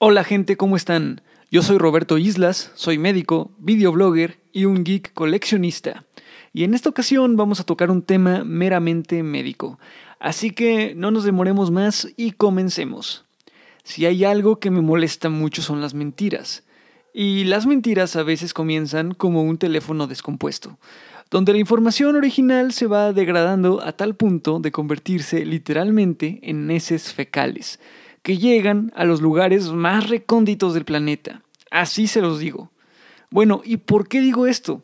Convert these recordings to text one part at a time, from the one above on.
Hola gente, ¿cómo están? Yo soy Roberto Islas, soy médico, videoblogger y un geek coleccionista. Y en esta ocasión vamos a tocar un tema meramente médico. Así que no nos demoremos más y comencemos. Si hay algo que me molesta mucho son las mentiras. Y las mentiras a veces comienzan como un teléfono descompuesto, donde la información original se va degradando a tal punto de convertirse literalmente en heces fecales que llegan a los lugares más recónditos del planeta. Así se los digo. Bueno, ¿y por qué digo esto?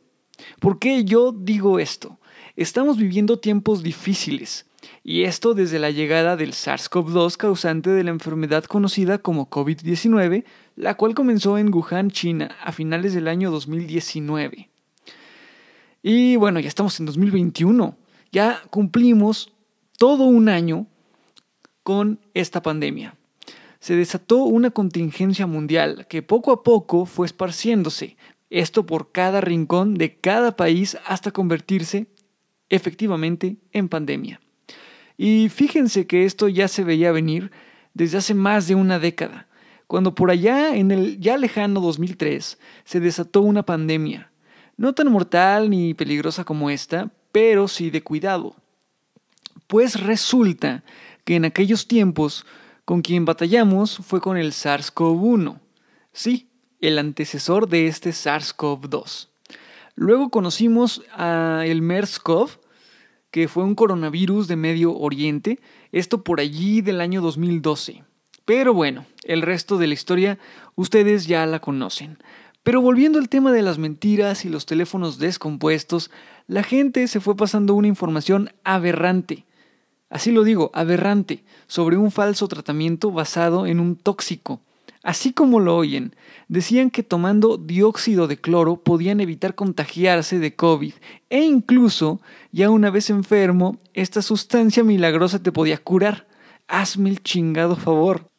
¿Por qué yo digo esto? Estamos viviendo tiempos difíciles, y esto desde la llegada del SARS-CoV-2 causante de la enfermedad conocida como COVID-19, la cual comenzó en Wuhan, China, a finales del año 2019. Y bueno, ya estamos en 2021, ya cumplimos todo un año con esta pandemia se desató una contingencia mundial que poco a poco fue esparciéndose, esto por cada rincón de cada país hasta convertirse efectivamente en pandemia. Y fíjense que esto ya se veía venir desde hace más de una década, cuando por allá en el ya lejano 2003 se desató una pandemia, no tan mortal ni peligrosa como esta, pero sí de cuidado. Pues resulta que en aquellos tiempos con quien batallamos fue con el SARS-CoV-1, sí, el antecesor de este SARS-CoV-2. Luego conocimos al MERS-CoV, que fue un coronavirus de Medio Oriente, esto por allí del año 2012. Pero bueno, el resto de la historia ustedes ya la conocen. Pero volviendo al tema de las mentiras y los teléfonos descompuestos, la gente se fue pasando una información aberrante, así lo digo, aberrante, sobre un falso tratamiento basado en un tóxico. Así como lo oyen, decían que tomando dióxido de cloro podían evitar contagiarse de COVID e incluso, ya una vez enfermo, esta sustancia milagrosa te podía curar. Hazme el chingado favor.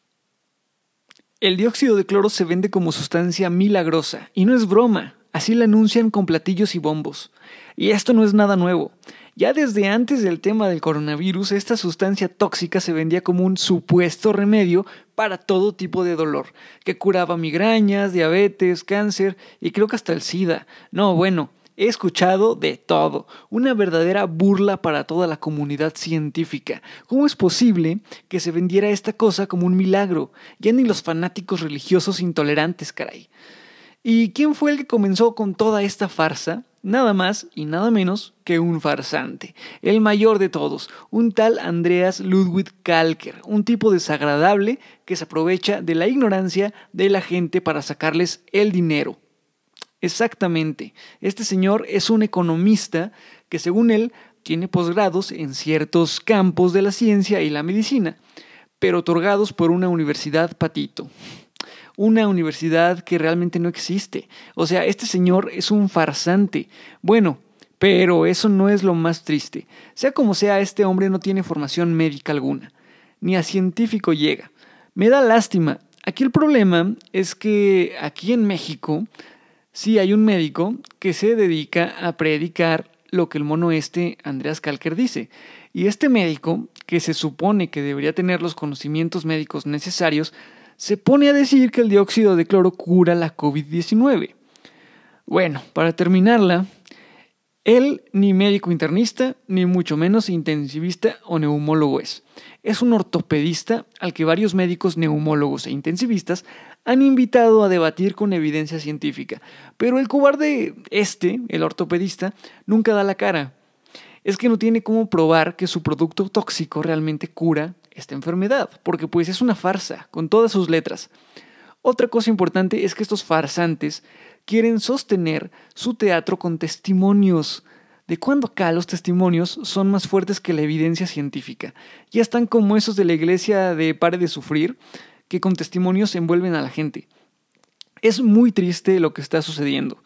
El dióxido de cloro se vende como sustancia milagrosa, y no es broma. Así la anuncian con platillos y bombos. Y esto no es nada nuevo. Ya desde antes del tema del coronavirus, esta sustancia tóxica se vendía como un supuesto remedio para todo tipo de dolor, que curaba migrañas, diabetes, cáncer y creo que hasta el SIDA. No, bueno, he escuchado de todo, una verdadera burla para toda la comunidad científica. ¿Cómo es posible que se vendiera esta cosa como un milagro? Ya ni los fanáticos religiosos intolerantes, caray. ¿Y quién fue el que comenzó con toda esta farsa? Nada más y nada menos que un farsante, el mayor de todos, un tal Andreas Ludwig Kalker, un tipo desagradable que se aprovecha de la ignorancia de la gente para sacarles el dinero. Exactamente, este señor es un economista que según él tiene posgrados en ciertos campos de la ciencia y la medicina, pero otorgados por una universidad patito una universidad que realmente no existe. O sea, este señor es un farsante. Bueno, pero eso no es lo más triste. Sea como sea, este hombre no tiene formación médica alguna, ni a científico llega. Me da lástima. Aquí el problema es que aquí en México sí hay un médico que se dedica a predicar lo que el mono este Andreas Kalker dice. Y este médico, que se supone que debería tener los conocimientos médicos necesarios, se pone a decir que el dióxido de cloro cura la COVID-19. Bueno, para terminarla, él ni médico internista, ni mucho menos intensivista o neumólogo es. Es un ortopedista al que varios médicos neumólogos e intensivistas han invitado a debatir con evidencia científica. Pero el cobarde este, el ortopedista, nunca da la cara. Es que no tiene cómo probar que su producto tóxico realmente cura esta enfermedad, porque pues es una farsa, con todas sus letras. Otra cosa importante es que estos farsantes quieren sostener su teatro con testimonios. De cuando acá los testimonios son más fuertes que la evidencia científica. Ya están como esos de la iglesia de Pare de Sufrir, que con testimonios envuelven a la gente. Es muy triste lo que está sucediendo.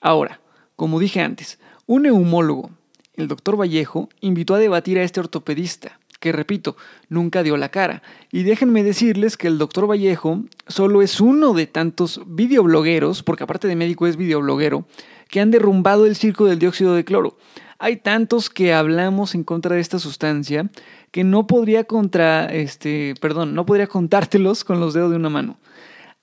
Ahora, como dije antes, un neumólogo, el doctor Vallejo, invitó a debatir a este ortopedista que repito, nunca dio la cara. Y déjenme decirles que el doctor Vallejo solo es uno de tantos videoblogueros, porque aparte de médico es videobloguero, que han derrumbado el circo del dióxido de cloro. Hay tantos que hablamos en contra de esta sustancia que no podría contra este, perdón, no podría contártelos con los dedos de una mano.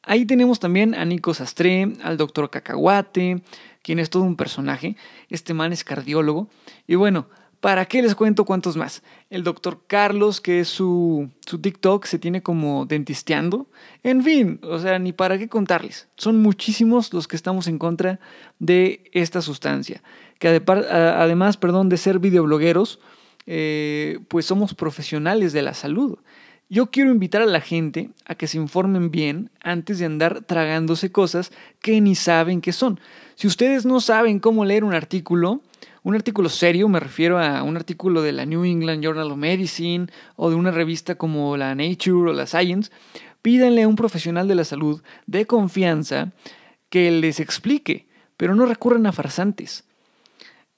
Ahí tenemos también a Nico Sastre, al doctor Cacahuate, quien es todo un personaje. Este man es cardiólogo. Y bueno, ¿Para qué les cuento cuántos más? El doctor Carlos, que es su, TikTok, se tiene como dentisteando. En fin, o sea, ni para qué contarles. Son muchísimos los que estamos en contra de esta sustancia. Que además, perdón, de ser videoblogueros, eh, pues somos profesionales de la salud. Yo quiero invitar a la gente a que se informen bien antes de andar tragándose cosas que ni saben qué son. Si ustedes no saben cómo leer un artículo, un artículo serio, me refiero a un artículo de la New England Journal of Medicine o de una revista como la Nature o la Science, pídanle a un profesional de la salud de confianza que les explique, pero no recurran a farsantes.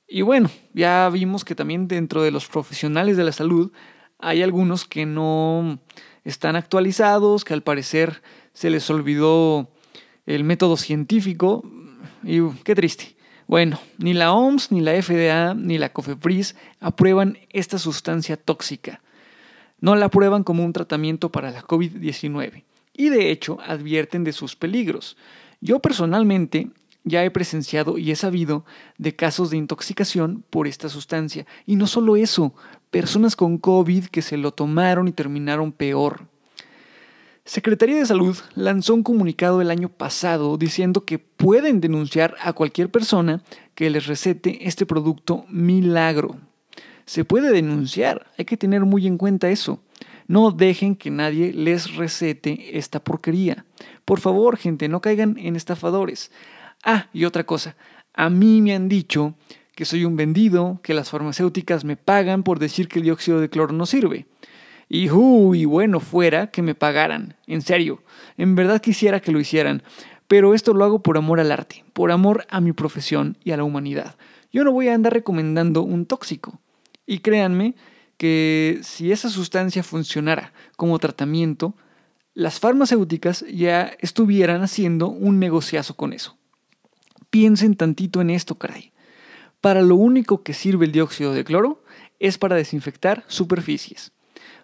Y bueno, ya vimos que también dentro de los profesionales de la salud hay algunos que no están actualizados, que al parecer se les olvidó el método científico. Y qué triste. Bueno, ni la OMS, ni la FDA, ni la COFEPRIS aprueban esta sustancia tóxica. No la aprueban como un tratamiento para la COVID-19 y de hecho advierten de sus peligros. Yo personalmente ya he presenciado y he sabido de casos de intoxicación por esta sustancia. Y no solo eso, personas con COVID que se lo tomaron y terminaron peor. Secretaría de Salud lanzó un comunicado el año pasado diciendo que pueden denunciar a cualquier persona que les recete este producto milagro. Se puede denunciar, hay que tener muy en cuenta eso. No dejen que nadie les recete esta porquería. Por favor, gente, no caigan en estafadores. Ah, y otra cosa, a mí me han dicho que soy un vendido, que las farmacéuticas me pagan por decir que el dióxido de cloro no sirve. Y bueno fuera que me pagaran, en serio, en verdad quisiera que lo hicieran, pero esto lo hago por amor al arte, por amor a mi profesión y a la humanidad. Yo no voy a andar recomendando un tóxico. Y créanme que si esa sustancia funcionara como tratamiento, las farmacéuticas ya estuvieran haciendo un negociazo con eso. Piensen tantito en esto, caray. Para lo único que sirve el dióxido de cloro es para desinfectar superficies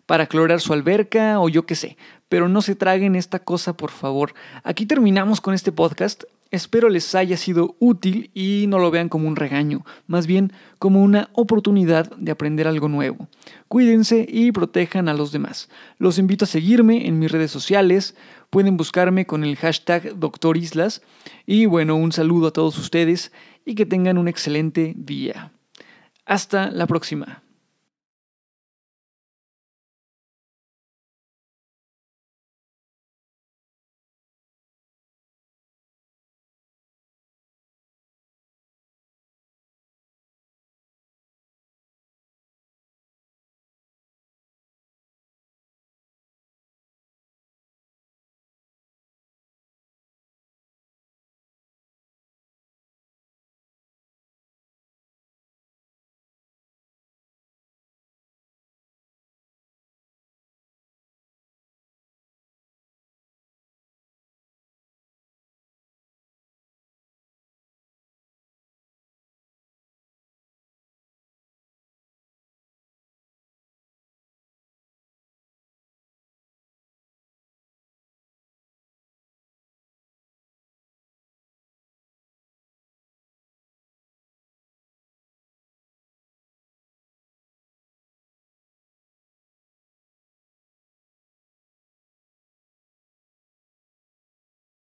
para clorar su alberca o yo qué sé. Pero no se traguen esta cosa, por favor. Aquí terminamos con este podcast. Espero les haya sido útil y no lo vean como un regaño, más bien como una oportunidad de aprender algo nuevo. Cuídense y protejan a los demás. Los invito a seguirme en mis redes sociales, pueden buscarme con el hashtag Doctor Islas y bueno, un saludo a todos ustedes y que tengan un excelente día. Hasta la próxima.